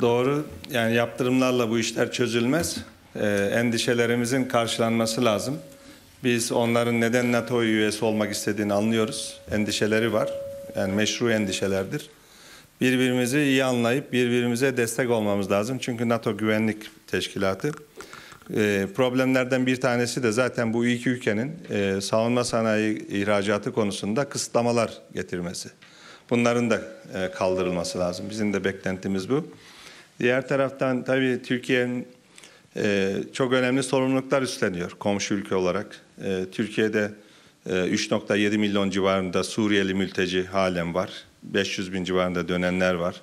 Doğru. Yani yaptırımlarla bu işler çözülmez. Ee, endişelerimizin karşılanması lazım. Biz onların neden NATO üyesi olmak istediğini anlıyoruz. Endişeleri var. Yani meşru endişelerdir. Birbirimizi iyi anlayıp birbirimize destek olmamız lazım. Çünkü NATO Güvenlik Teşkilatı e, problemlerden bir tanesi de zaten bu iki ülkenin e, savunma sanayi ihracatı konusunda kısıtlamalar getirmesi. Bunların da e, kaldırılması lazım. Bizim de beklentimiz bu. Diğer taraftan tabii Türkiye'nin e, çok önemli sorumluluklar üstleniyor komşu ülke olarak. E, Türkiye'de e, 3.7 milyon civarında Suriyeli mülteci halen var. 500 bin civarında dönenler var.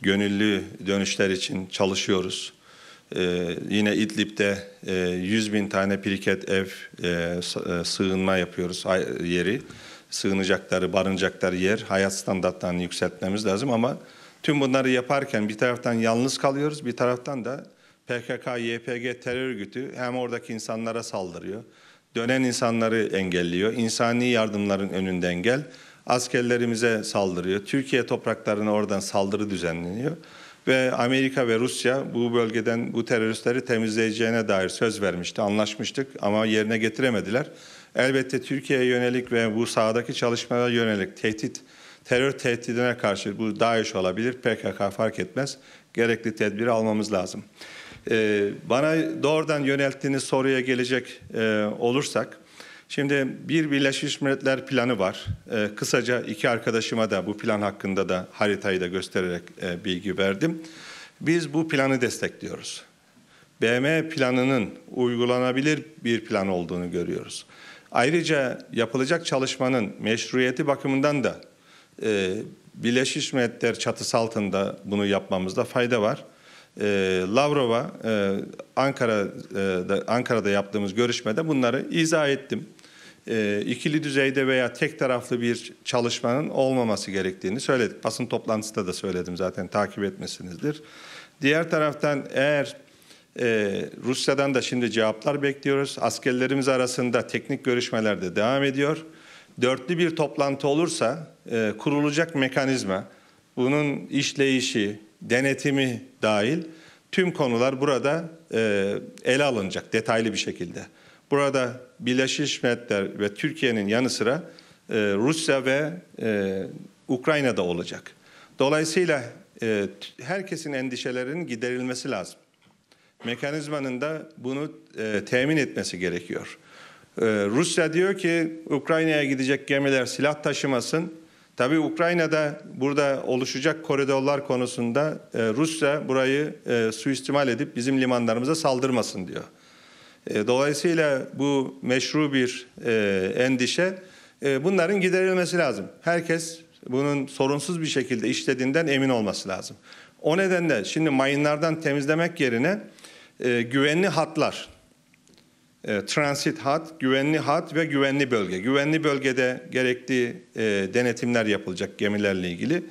Gönüllü dönüşler için çalışıyoruz. Ee, yine İdlib'de e, 100 bin tane piriket ev e, e sığınma yapıyoruz yeri. Sığınacakları, barınacakları yer hayat standartlarını yükseltmemiz lazım ama Tüm bunları yaparken bir taraftan yalnız kalıyoruz, bir taraftan da PKK-YPG terör örgütü hem oradaki insanlara saldırıyor, dönen insanları engelliyor, insani yardımların önünde engel, askerlerimize saldırıyor, Türkiye topraklarına oradan saldırı düzenleniyor ve Amerika ve Rusya bu bölgeden bu teröristleri temizleyeceğine dair söz vermişti, anlaşmıştık ama yerine getiremediler. Elbette Türkiye'ye yönelik ve bu sahadaki çalışmalara yönelik tehdit terör tehdidine karşı bu DAEŞ olabilir, PKK fark etmez. Gerekli tedbiri almamız lazım. Ee, bana doğrudan yönelttiğiniz soruya gelecek e, olursak, Şimdi bir Birleşmiş Milletler planı var. Ee, kısaca iki arkadaşıma da bu plan hakkında da haritayı da göstererek e, bilgi verdim. Biz bu planı destekliyoruz. BM planının uygulanabilir bir plan olduğunu görüyoruz. Ayrıca yapılacak çalışmanın meşruiyeti bakımından da e, Birleşmiş Milletler çatısı altında bunu yapmamızda fayda var. E, Lavrov'a e, Ankara'da, e, Ankara'da yaptığımız görüşmede bunları izah ettim. E, ikili düzeyde veya tek taraflı bir çalışmanın olmaması gerektiğini söyledik. Basın toplantısında da söyledim zaten takip etmesinizdir. Diğer taraftan eğer ee, Rusya'dan da şimdi cevaplar bekliyoruz. Askerlerimiz arasında teknik görüşmeler de devam ediyor dörtlü bir toplantı olursa e, kurulacak mekanizma, bunun işleyişi, denetimi dahil tüm konular burada e, ele alınacak detaylı bir şekilde. Burada Birleşmiş Milletler ve Türkiye'nin yanı sıra e, Rusya ve e, Ukrayna'da olacak. Dolayısıyla e, herkesin endişelerinin giderilmesi lazım. Mekanizmanın da bunu e, temin etmesi gerekiyor. Ee, Rusya diyor ki Ukrayna'ya gidecek gemiler silah taşımasın. Tabii Ukrayna'da burada oluşacak koridorlar konusunda e, Rusya burayı e, suistimal edip bizim limanlarımıza saldırmasın diyor. E, dolayısıyla bu meşru bir endişe. Bunların giderilmesi lazım. Herkes bunun sorunsuz bir şekilde işlediğinden emin olması lazım. O nedenle şimdi mayınlardan temizlemek yerine güvenli hatlar, e, transit hat, güvenli hat ve güvenli bölge. Güvenli bölgede gerekli e, denetimler yapılacak gemilerle ilgili.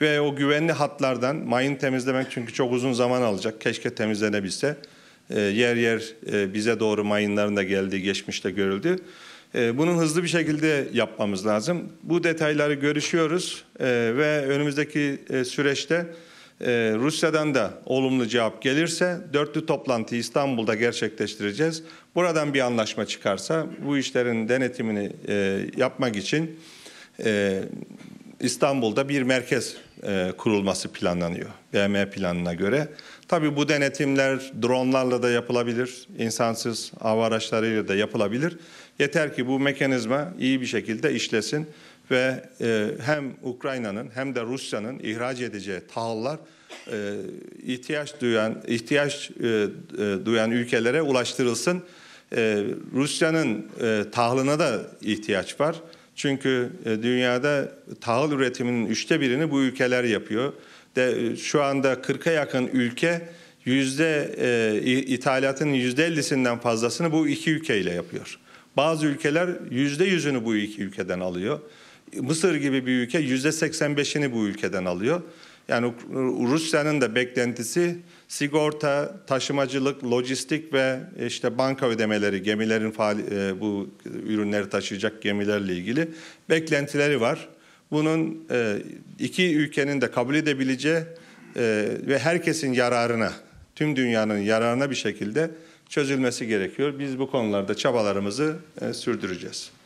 Ve o güvenli hatlardan mayın temizlemek çünkü çok uzun zaman alacak. Keşke temizlenebilse. E, yer yer e, bize doğru mayınların da geldiği geçmişte görüldü. E, bunun hızlı bir şekilde yapmamız lazım. Bu detayları görüşüyoruz e, ve önümüzdeki e, süreçte ee, Rusya'dan da olumlu cevap gelirse dörtlü toplantı İstanbul'da gerçekleştireceğiz. Buradan bir anlaşma çıkarsa bu işlerin denetimini e, yapmak için e, İstanbul'da bir merkez e, kurulması planlanıyor. BM planına göre. Tabii bu denetimler dronlarla da yapılabilir, insansız hava araçlarıyla da yapılabilir. Yeter ki bu mekanizma iyi bir şekilde işlesin ve e, hem Ukrayna'nın hem de Rusya'nın ihraç edeceği tahıllar e, ihtiyaç duyan ihtiyaç e, e, duyan ülkelere ulaştırılsın. E, Rusya'nın e, tahılına da ihtiyaç var. Çünkü e, dünyada tahıl üretiminin üçte birini bu ülkeler yapıyor. De, e, şu anda 40'a yakın ülke yüzde e, ithalatın yüzde elli'sinden fazlasını bu iki ülkeyle yapıyor. Bazı ülkeler yüzde yüzünü bu iki ülkeden alıyor. Mısır gibi bir ülke yüzde 85'ini bu ülkeden alıyor. Yani Rusya'nın da beklentisi sigorta, taşımacılık, lojistik ve işte banka ödemeleri, gemilerin faal, e, bu ürünleri taşıyacak gemilerle ilgili beklentileri var. Bunun e, iki ülkenin de kabul edebileceği e, ve herkesin yararına, tüm dünyanın yararına bir şekilde çözülmesi gerekiyor. Biz bu konularda çabalarımızı sürdüreceğiz.